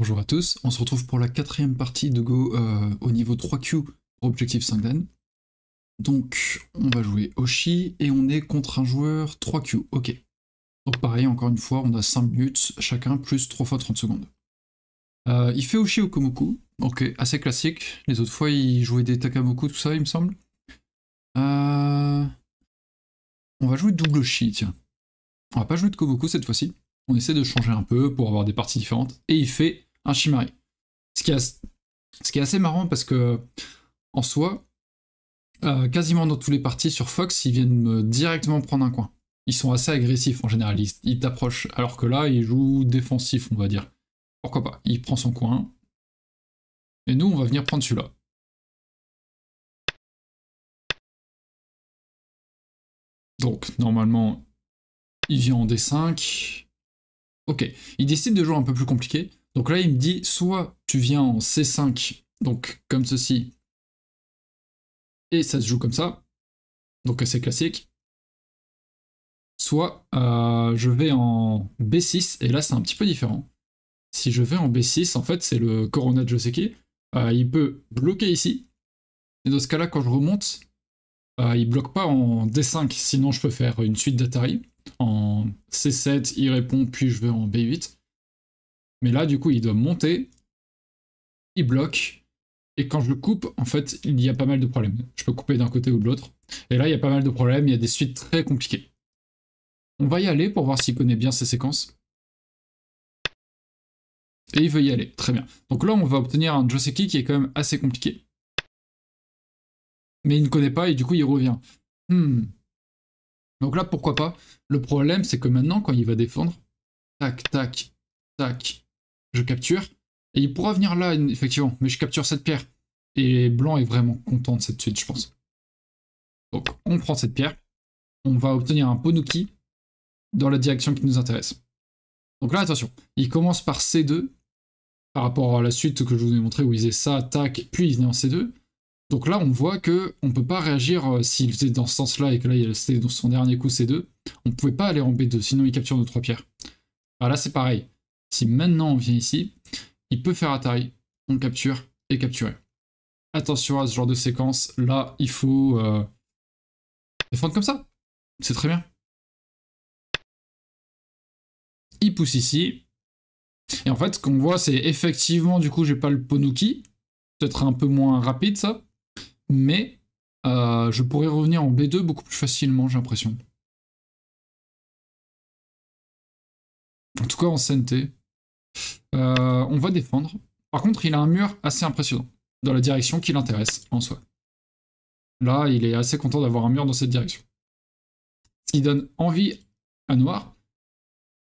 Bonjour à tous, on se retrouve pour la quatrième partie de Go euh, au niveau 3Q pour Objectif 5 den. Donc on va jouer Oshi et on est contre un joueur 3Q, ok. Donc pareil, encore une fois, on a 5 minutes chacun plus 3 fois 30 secondes. Euh, il fait Oshi au Komoku, ok, assez classique. Les autres fois il jouait des Takamoku, tout ça il me semble. Euh, on va jouer double Oshi, tiens. On va pas jouer de Komoku cette fois-ci. On essaie de changer un peu pour avoir des parties différentes. Et il fait un Shimari. Ce qui, est, assez marrant parce que, en soi, euh, quasiment dans tous les parties sur Fox, ils viennent me directement prendre un coin. Ils sont assez agressifs en général, ils, t'approchent. Alors que là, ils jouent défensif, on va dire. Pourquoi pas Il prend son coin. Et nous, on va venir prendre celui-là. Donc, normalement, il vient en D5. Ok, il décide de jouer un peu plus compliqué. Donc là, il me dit, soit tu viens en C5, donc comme ceci, et ça se joue comme ça, donc assez classique. Soit euh, je vais en B6, et là c'est un petit peu différent. Si je vais en B6, en fait c'est le Corona de Joseki, euh, il peut bloquer ici, et dans ce cas-là quand je remonte, il euh, il bloque pas en D5, sinon je peux faire une suite d'Atari. En C7, il répond, puis je vais en B8. Mais là, du coup, il doit monter, il bloque, et quand je le coupe, en fait, il y a pas mal de problèmes. Je peux couper d'un côté ou de l'autre. Et là, il y a pas mal de problèmes, il y a des suites très compliquées. On va y aller pour voir s'il connaît bien ses séquences. Et il veut y aller, très bien. Donc là, on va obtenir un Joseki qui est quand même assez compliqué. Mais il ne connaît pas et du coup, il revient. Hmm. Donc là, pourquoi pas Le problème, c'est que maintenant, quand il va défendre, tac, tac, tac, capture. Et il pourra venir là, effectivement, mais je capture cette pierre. Et blanc est vraiment content de cette suite, je pense. Donc on prend cette pierre. On va obtenir un Ponuki dans la direction qui nous intéresse. Donc là, attention, il commence par C2, par rapport à la suite que je vous ai montré où il faisait ça, tac, puis il venait en C2. Donc là, on voit que on peut pas réagir euh, s'il faisait dans ce sens-là et que là, il dans son dernier coup C2. On pouvait pas aller en B2, sinon il capture nos trois pierres. alors ah, là, c'est pareil. Si maintenant on vient ici, il peut faire Atari, on capture et capturer. Attention à ce genre de séquence, là il faut euh, défendre comme ça, c'est très bien. Il pousse ici, et en fait ce qu'on voit c'est effectivement du coup j'ai pas le Ponuki, peut-être un peu moins rapide ça, mais euh, je pourrais revenir en B2 beaucoup plus facilement j'ai l'impression. En tout cas en CNT. Euh, on va défendre. Par contre, il a un mur assez impressionnant dans la direction qui l'intéresse en soi. Là, il est assez content d'avoir un mur dans cette direction. Ce qui donne envie à Noir,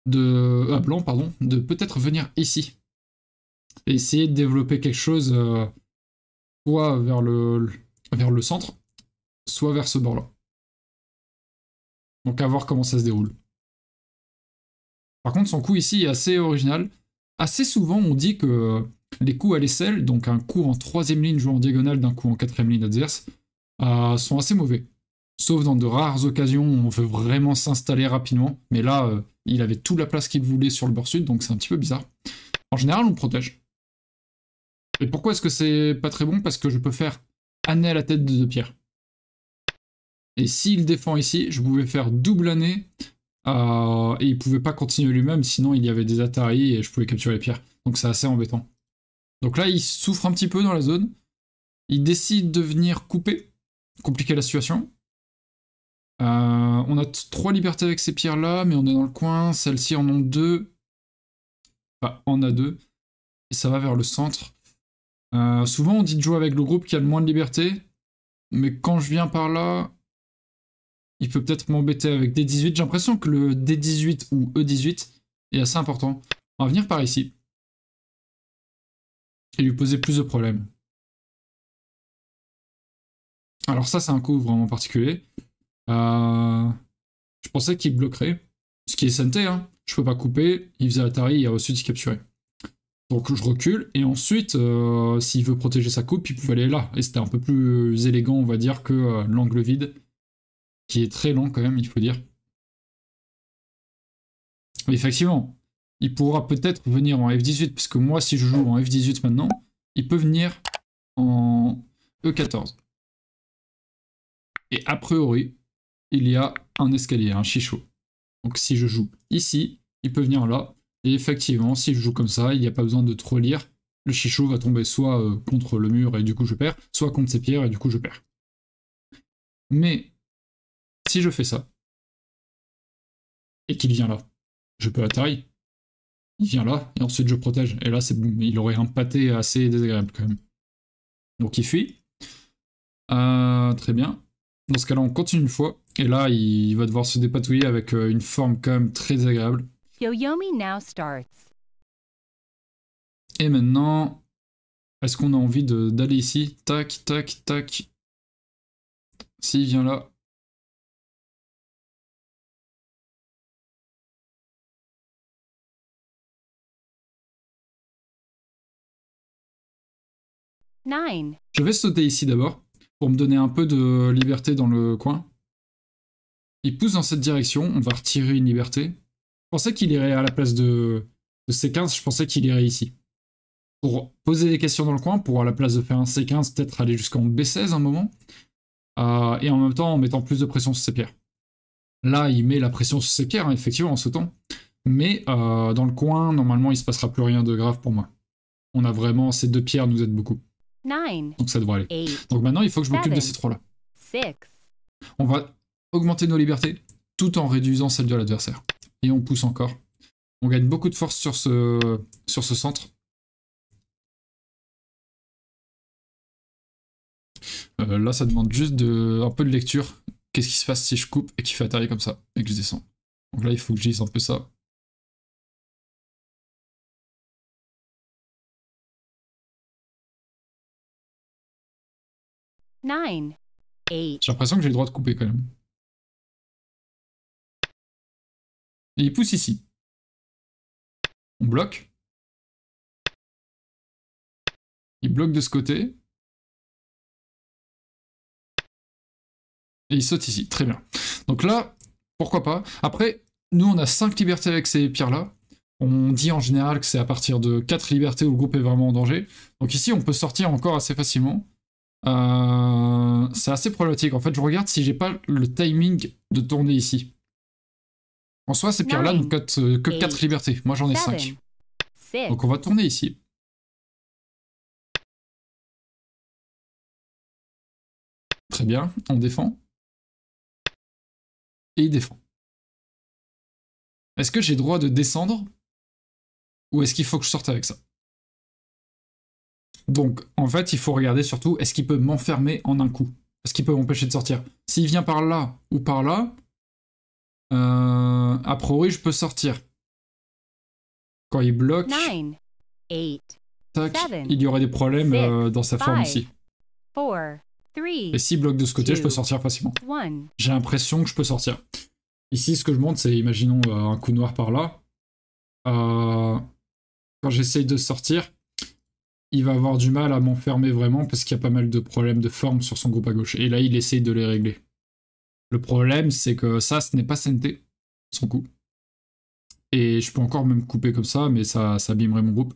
de, à Blanc, pardon, de peut-être venir ici. Et essayer de développer quelque chose euh, soit vers le, vers le centre, soit vers ce bord-là. Donc à voir comment ça se déroule. Par contre, son coup ici est assez original assez souvent, on dit que euh, les coups à l'aisselle, donc un coup en troisième ligne jouant en diagonale d'un coup en quatrième ligne adverse, euh, sont assez mauvais. Sauf dans de rares occasions où on veut vraiment s'installer rapidement. Mais là, euh, il avait toute la place qu'il voulait sur le bord sud, donc c'est un petit peu bizarre. En général, on protège. Et pourquoi est-ce que c'est pas très bon Parce que je peux faire année à la tête de deux pierres. Et s'il défend ici, je pouvais faire double année euh, et il pouvait pas continuer lui-même, sinon il y avait des Atari et je pouvais capturer les pierres. Donc c'est assez embêtant. Donc là, il souffre un petit peu dans la zone. Il décide de venir couper, compliquer la situation. Euh, on a trois libertés avec ces pierres-là, mais on est dans le coin. Celles-ci en ont deux. Enfin, en a deux. Et ça va vers le centre. Euh, souvent, on dit de jouer avec le groupe qui a le moins de liberté. Mais quand je viens par là, il peut peut-être m'embêter avec D18. J'ai l'impression que le D18 ou E18 est assez important. On va venir par ici. Et lui poser plus de problèmes. Alors ça, c'est un coup vraiment particulier. Euh, je pensais qu'il bloquerait. Ce qui est santé, hein. Je peux pas couper. Il faisait Atari il a reçu, s'est capturé. Donc je recule, et ensuite, euh, s'il veut protéger sa coupe, il pouvait aller là. Et c'était un peu plus élégant, on va dire, que euh, l'angle vide qui est très long quand même, il faut dire. Effectivement, il pourra peut-être venir en F18, parce que moi, si je joue en F18 maintenant, il peut venir en E14. Et a priori, il y a un escalier, un chichot. Donc si je joue ici, il peut venir là. Et effectivement, si je joue comme ça, il n'y a pas besoin de trop lire. Le chichot va tomber soit euh, contre le mur et du coup je perds, soit contre ses pierres et du coup je perds. Mais si je fais ça, et qu'il vient là, je peux attaquer Il vient là, et ensuite je protège. Et là, c'est il aurait un pâté assez désagréable quand même. Donc il fuit. Euh, très bien. Dans ce cas-là, on continue une fois. Et là, il va devoir se dépatouiller avec euh, une forme quand même très désagréable. now starts. Et maintenant, est-ce qu'on a envie d'aller ici Tac, tac, tac. S'il vient là, Je vais sauter ici d'abord pour me donner un peu de liberté dans le coin. Il pousse dans cette direction, on va retirer une liberté. Je pensais qu'il irait à la place de, C15, je pensais qu'il irait ici. Pour poser des questions dans le coin, pour à la place de faire un C15, peut-être aller jusqu'en B16 un moment. Euh, et en même temps en mettant plus de pression sur ses pierres. Là, il met la pression sur ses pierres, hein, effectivement, en sautant. Mais euh, dans le coin, normalement, il ne se passera plus rien de grave pour moi. On a vraiment, ces deux pierres nous aident beaucoup. Donc ça devrait aller. Donc maintenant, il faut que je m'occupe de ces trois-là. On va augmenter nos libertés tout en réduisant celles de l'adversaire. Et on pousse encore. On gagne beaucoup de force sur ce, sur ce centre. Euh, là, ça demande juste de, un peu de lecture. Qu'est-ce qui se passe si je coupe et qu'il fait atterrir comme ça et que je descends Donc là, il faut que je dise un peu ça. J'ai l'impression que j'ai le droit de couper quand même. Et il pousse ici. On bloque. Il bloque de ce côté. Et il saute ici. Très bien. Donc là, pourquoi pas. Après, nous, on a 5 libertés avec ces pierres-là. On dit en général que c'est à partir de 4 libertés où le groupe est vraiment en danger. Donc ici, on peut sortir encore assez facilement. Euh, c'est assez problématique. En fait, je regarde si j'ai pas le timing de tourner ici. En soi, ces pierres-là ne cotent euh, que 4 libertés. Moi, j'en ai 5. Donc, on va tourner ici. Très bien, on défend. Et il défend. Est-ce que j'ai droit de descendre Ou est-ce qu'il faut que je sorte avec ça donc, en fait, il faut regarder surtout, est-ce qu'il peut m'enfermer en un coup Est-ce qu'il peut m'empêcher de sortir S'il vient par là ou par là, euh, a priori, je peux sortir. Quand il bloque, il y aurait des problèmes euh, dans sa forme ici. Et s'il bloque de ce côté, je peux sortir facilement. J'ai l'impression que je peux sortir. Ici, ce que je montre, c'est, imaginons, euh, un coup noir par là. quand j'essaye de sortir, il va avoir du mal à m'enfermer vraiment parce qu'il y a pas mal de problèmes de forme sur son groupe à gauche. Et là, il essaye de les régler. Le problème, c'est que ça, ce n'est pas sente, son coup. Et je peux encore même couper comme ça, mais ça, abîmerait mon groupe.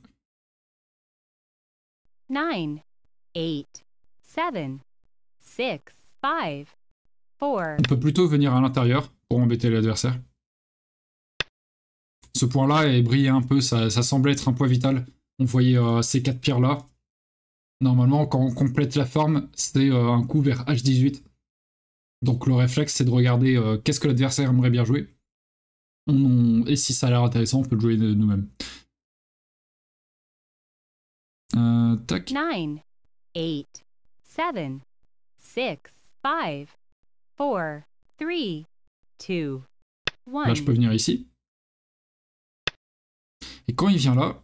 9, On peut plutôt venir à l'intérieur pour embêter l'adversaire. Ce point-là est brillé un peu, ça, ça semble être un point vital on voyait euh, ces quatre pierres là. Normalement, quand on complète la forme, c'est euh, un coup vers H18. Donc le réflexe, c'est de regarder euh, qu'est-ce que l'adversaire aimerait bien jouer. On, et si ça a l'air intéressant, on peut le jouer nous-mêmes. Euh, tac. 9, 8, 7, 6, 5, 4, 3, 2, 1. Là, je peux venir ici. Et quand il vient là,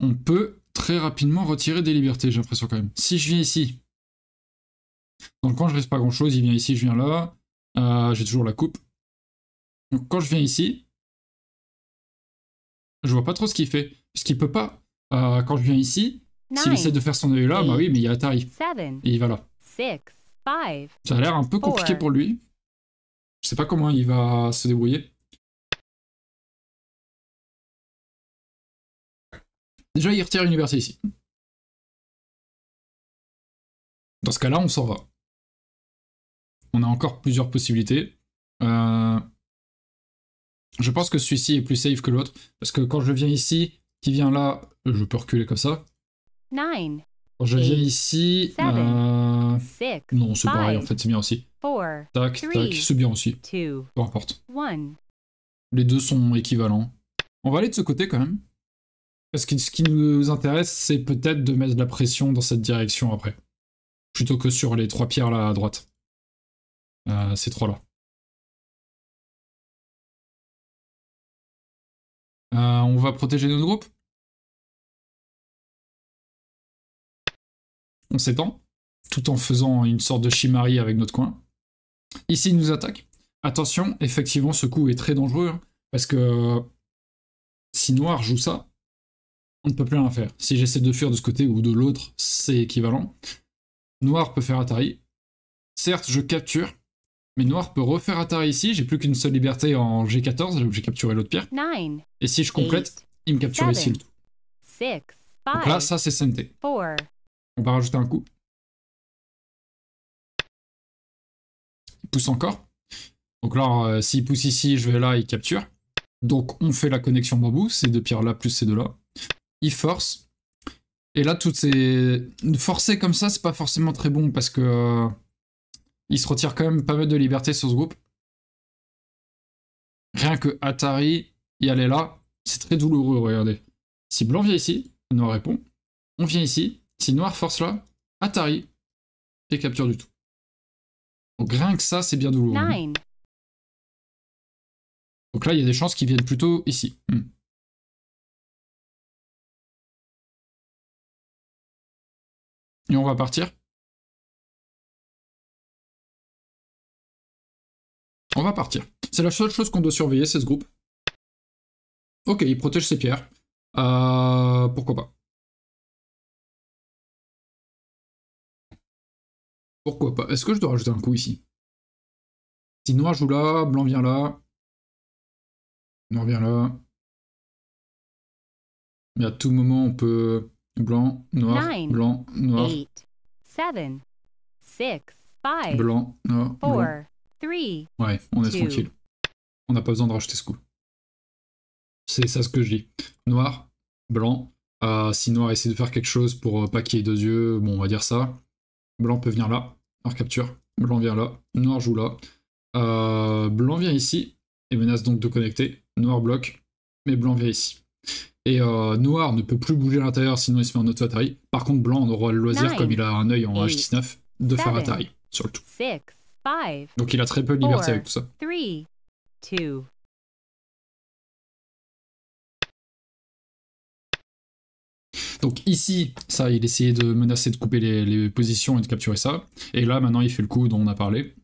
on peut très rapidement retirer des libertés, j'ai l'impression quand même. Si je viens ici, Donc quand je risque pas grand-chose. Il vient ici, je viens là. Euh, j'ai toujours la coupe. Donc quand je viens ici, je vois pas trop ce qu'il fait. Parce qu'il peut pas. Euh, quand je viens ici, s'il essaie de faire son œil là, bah oui, mais il y a Atari. et il va là. Ça a l'air un peu compliqué pour lui. Je sais pas comment il va se débrouiller. Déjà, il retire l'université ici. Dans ce cas-là, on s'en va. On a encore plusieurs possibilités. Euh, je pense que celui-ci est plus safe que l'autre. Parce que quand je viens ici, qui vient là, je peux reculer comme ça. quand je viens ici... Euh, non, c'est pareil, en fait, c'est bien aussi. tac, tac, c'est bien aussi. Peu importe. Les deux sont équivalents. On va aller de ce côté quand même. Parce que ce qui nous intéresse, c'est peut-être de mettre de la pression dans cette direction après. Plutôt que sur les trois pierres là à droite. Euh, ces trois là. Euh, on va protéger notre groupe On s'étend, tout en faisant une sorte de chimari avec notre coin. Ici, il nous attaque. Attention, effectivement, ce coup est très dangereux, hein, parce que euh, si Noir joue ça, on ne peut plus rien faire. Si j'essaie de fuir de ce côté ou de l'autre, c'est équivalent. Noir peut faire Atari. Certes, je capture, mais Noir peut refaire Atari ici. J'ai plus qu'une seule liberté en G14, j'ai capturé l'autre pierre. Et si je complète, il me capture ici le tout. Donc là, ça c'est Sente. On va rajouter un coup. Il pousse encore. Donc là, euh, s'il pousse ici, je vais là, il capture. Donc on fait la connexion bambou, C'est deux pierres là plus ces deux là il force. Et là, toutes ces. Forcer comme ça, c'est pas forcément très bon parce que. Euh, il se retire quand même pas mal de liberté sur ce groupe. Rien que Atari y allait là, c'est très douloureux, regardez. Si blanc vient ici, noir répond. On vient ici. Si noir force là, Atari. Et capture du tout. Donc rien que ça, c'est bien douloureux. Donc là, il y a des chances qu'il vienne plutôt ici. Hmm. Et on va partir. On va partir. C'est la seule chose qu'on doit surveiller, c'est ce groupe. Ok, il protège ses pierres. Euh, pourquoi pas Pourquoi pas Est-ce que je dois rajouter un coup ici Si noir joue là, blanc vient là. Noir vient là. Mais à tout moment, on peut... Blanc, noir, blanc, noir. blanc, noir, blanc. ouais, on est tranquille. On n'a pas besoin de racheter ce coup. C'est ça ce que je dis. Noir, blanc. Ah, si noir essaie de faire quelque chose pour euh, pas qu'il ait deux yeux, bon, on va dire ça. Blanc peut venir là. Noir capture. Blanc vient là. Noir joue là. Ah, blanc vient ici et menace donc de connecter. Noir bloque, mais blanc vient ici. Et euh, noir ne peut plus bouger à l'intérieur, sinon il se met en autre Atari. Par contre, blanc, on aura le loisir, comme il a un œil en H19, de faire Atari sur le tout. Donc il a très peu de liberté avec tout ça. Donc ici, ça, il essayait de menacer de couper les, positions et de capturer ça. Et là, maintenant, il fait le coup dont on a parlé.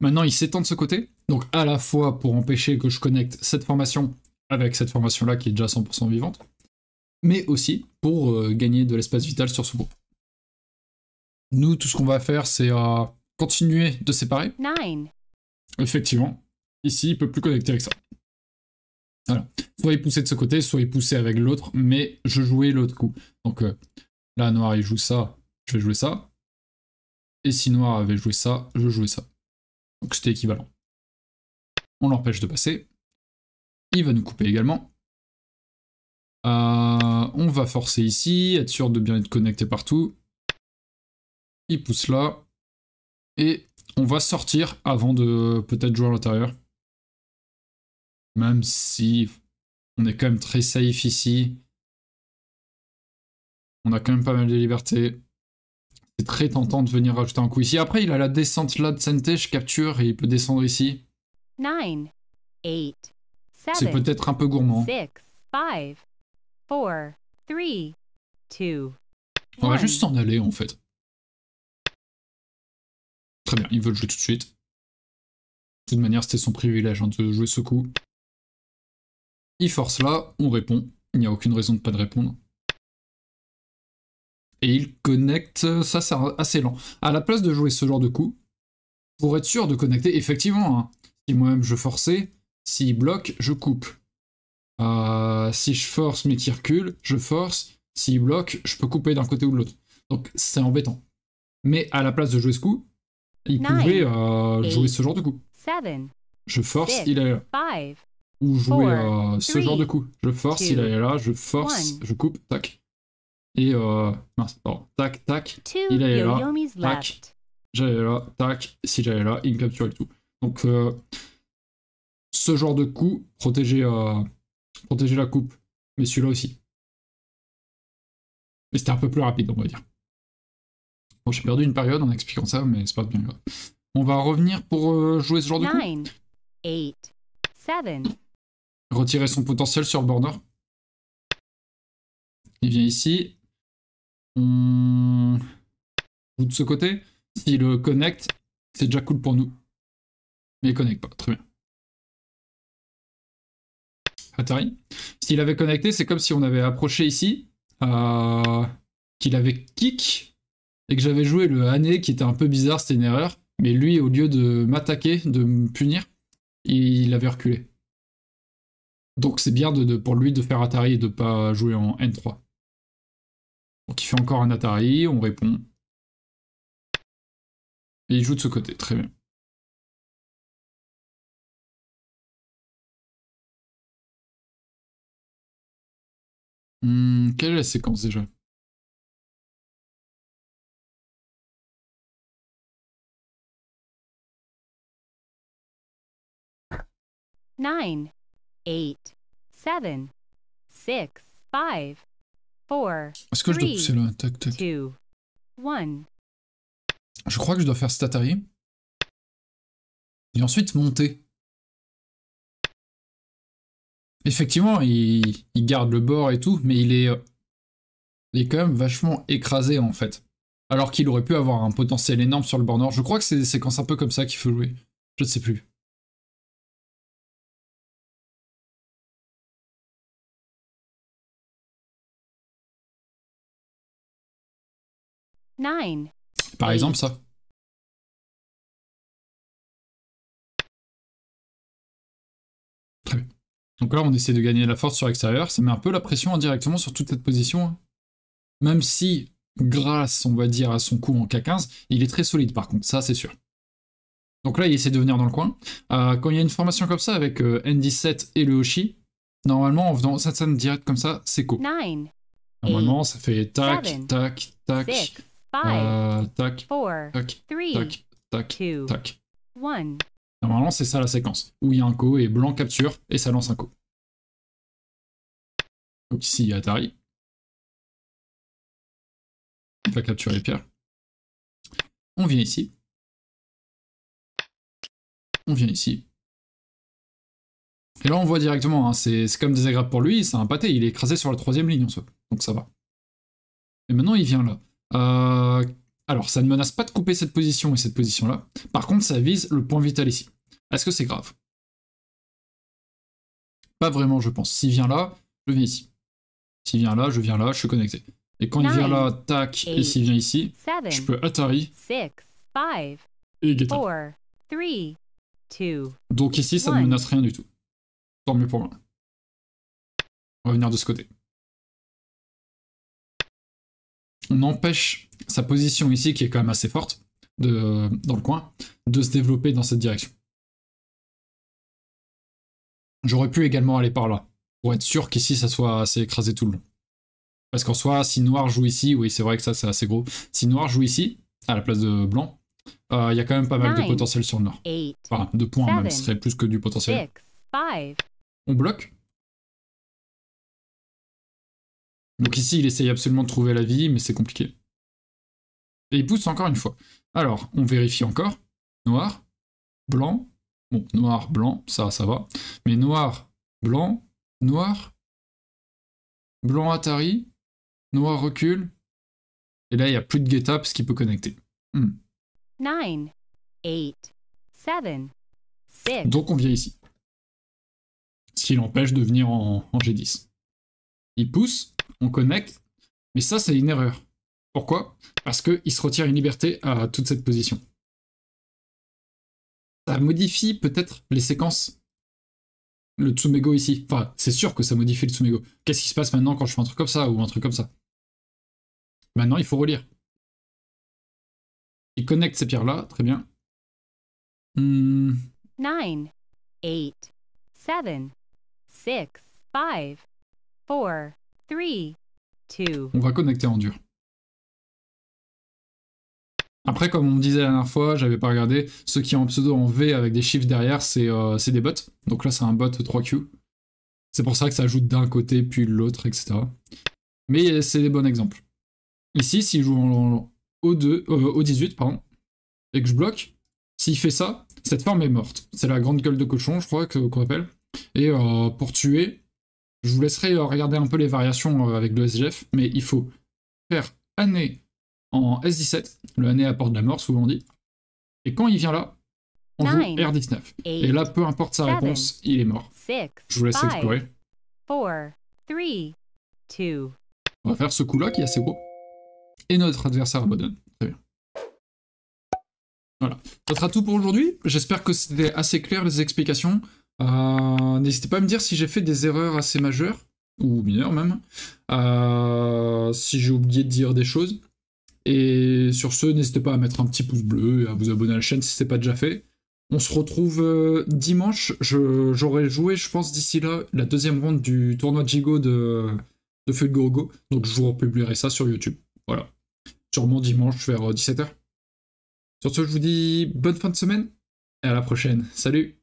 Maintenant, il s'étend de ce côté. Donc à la fois pour empêcher que je connecte cette formation avec cette formation-là qui est déjà 100% vivante, mais aussi pour euh, gagner de l'espace vital sur ce groupe. Nous, tout ce qu'on va faire, c'est à continuer de séparer. Effectivement, ici, il peut plus connecter avec ça. Voilà. Soit il poussait de ce côté, soit il poussait avec l'autre, mais je jouais l'autre coup. Donc euh, là, noir, il joue ça, je vais jouer ça. Et si noir avait joué ça, je jouais ça. Donc c'était équivalent. On l'empêche de passer. Il va nous couper également. Euh, on va forcer ici, être sûr de bien être connecté partout. Il pousse là. Et on va sortir avant de peut-être jouer à l'intérieur. Même si on est quand même très safe ici. On a quand même pas mal de liberté. C'est très tentant de venir rajouter un coup ici. Après, il a la descente là de santé, je capture et il peut descendre ici. 9, 8, c'est peut-être un peu gourmand. On va juste s'en aller en fait. Très bien, il veut jouer tout de suite. De toute manière, c'était son privilège hein, de jouer ce coup. Il force là, on répond. Il n'y a aucune raison de pas répondre. Et il connecte, ça c'est assez lent. À la place de jouer ce genre de coup, pour être sûr de connecter, effectivement, hein, si moi-même je forçais, s'il bloque, je coupe. Euh, si je force mais tirs recule, je force. S'il bloque, je peux couper d'un côté ou de l'autre. Donc c'est embêtant. Mais à la place de jouer ce coup, il pouvait jouer ce genre de coup. je force, il est là. Ou jouer ce genre de coup. Je force, il est là. Je force, je coupe, tac. Et euh, mince, Tac, tac. il est là. Tac. J'allais là, tac. Si j'allais là, il me capture le tout. Donc euh, ce genre de coup, protéger, euh, protéger la coupe. Mais celui-là aussi. Mais c'était un peu plus rapide, on va dire. Bon, j'ai perdu une période en expliquant ça, mais c'est pas bien grave. On va revenir pour euh, jouer ce genre de coup. Retirer son potentiel sur border. Il vient ici. On... de ce côté. S'il le connecte, c'est déjà cool pour nous. Mais il connecte pas, très bien. Atari. S'il avait connecté, c'est comme si on avait approché ici, euh, qu'il avait kick, et que j'avais joué le année qui était un peu bizarre, c'était une erreur. Mais lui, au lieu de m'attaquer, de me punir, il avait reculé. Donc c'est bien de, pour lui de faire Atari et de pas jouer en N3. Donc il fait encore un Atari, on répond. Et il joue de ce côté, très bien. Mmm quelle séquence déjà 9 8 7 6 5 4 Est-ce que je dois pousser là Tac 1 Je crois que je dois faire statari et ensuite monter Effectivement, il, garde le bord et tout, mais il est, il est quand même vachement écrasé en fait. Alors qu'il aurait pu avoir un potentiel énorme sur le bord nord. Je crois que c'est des séquences un peu comme ça qu'il faut jouer. Je ne sais plus. Nine. Par exemple ça. Donc là, on essaie de gagner la force sur l'extérieur. Ça met un peu la pression indirectement sur toute cette position. Hein. Même si, grâce, on va dire, à son coup en K15, il est très solide par contre, ça c'est sûr. Donc là, il essaie de venir dans le coin. Euh, quand il y a une formation comme ça avec euh, N17 et le Hoshi, normalement, en venant scène direct comme ça, c'est cool. Normalement, ça fait tac, tac, tac, euh, tac, tac, tac, tac, tac, tac. Normalement, c'est ça la séquence, où il y a un co et blanc capture et ça lance un co. Donc ici, il y a Atari. Il va capturer Pierre. On vient ici. On vient ici. Et là, on voit directement, hein, c'est comme des désagréable pour lui, c'est un pâté, il est écrasé sur la troisième ligne en soi. Donc ça va. Et maintenant, il vient là. Euh, alors, ça ne menace pas de couper cette position et cette position-là. Par contre, ça vise le point vital ici. Est-ce que c'est grave Pas vraiment, je pense. S'il vient là, je viens ici. S'il vient là, je viens là, je suis connecté. Et quand il vient là, tac, et s'il vient ici, je peux Atari et Donc ici, ça ne menace rien du tout. Tant mieux pour moi. On va venir de ce côté. on empêche sa position ici, qui est quand même assez forte, de, dans le coin, de se développer dans cette direction. J'aurais pu également aller par là, pour être sûr qu'ici ça soit assez écrasé tout le long. Parce qu'en soit si noir joue ici, oui c'est vrai que ça c'est assez gros, si noir joue ici, à la place de blanc, euh, il y a quand même pas mal de potentiel sur le nord. enfin, de points même, ce serait plus que du potentiel. on bloque, Donc ici, il essaye absolument de trouver la vie, mais c'est compliqué. Et il pousse encore une fois. Alors, on vérifie encore. Noir, blanc. Bon, noir, blanc, ça, ça va. Mais noir, blanc, noir, blanc Atari, noir recul. Et là, il n'y a plus de get ce qu'il peut connecter. Hmm. Donc on vient ici. Ce qui l'empêche de venir en G10. Il pousse on connecte. Mais ça, c'est une erreur. Pourquoi Parce qu'il se retire une liberté à toute cette position. Ça modifie peut-être les séquences. Le Tsumego ici. Enfin, c'est sûr que ça modifie le Tsumego. Qu'est-ce qui se passe maintenant quand je fais un truc comme ça ou un truc comme ça Maintenant, il faut relire. Il connecte ces pierres-là, très bien. 9, 8, 7, 6, 5, 4, on va connecter en dur. Après, comme on me disait la dernière fois, j'avais pas regardé, ceux qui ont un pseudo en V avec des chiffres derrière, c'est euh, des bots. Donc là, c'est un bot 3Q. C'est pour ça que ça ajoute d'un côté puis l'autre, etc. Mais c'est des bons exemples. Ici, si je joue en O2, euh, 18 et que je bloque, s'il fait ça, cette forme est morte. C'est la grande gueule de cochon, je crois, qu'on appelle. Et euh, pour tuer, je vous laisserai euh, regarder un peu les variations euh, avec le SGF, mais il faut faire année en S17, le année à apporte de la mort, souvent dit, et quand il vient là, on joue R19. et là, peu importe sa réponse, il est mort. Je vous laisse explorer. On va faire ce coup-là qui est assez beau. Et notre adversaire abandonne. Très bien. Voilà. Ce sera tout pour aujourd'hui. J'espère que c'était assez clair les explications. Euh, n'hésitez pas à me dire si j'ai fait des erreurs assez majeures, ou mineures même, euh, si j'ai oublié de dire des choses. Et sur ce, n'hésitez pas à mettre un petit pouce bleu et à vous abonner à la chaîne si ce n'est pas déjà fait. On se retrouve euh, dimanche. J'aurai joué, je pense, d'ici là, la deuxième ronde du tournoi Jigo de, de Feu de Donc je vous republierai ça sur YouTube. Voilà. Sûrement dimanche vers 17h. Sur ce, je vous dis bonne fin de semaine et à la prochaine. Salut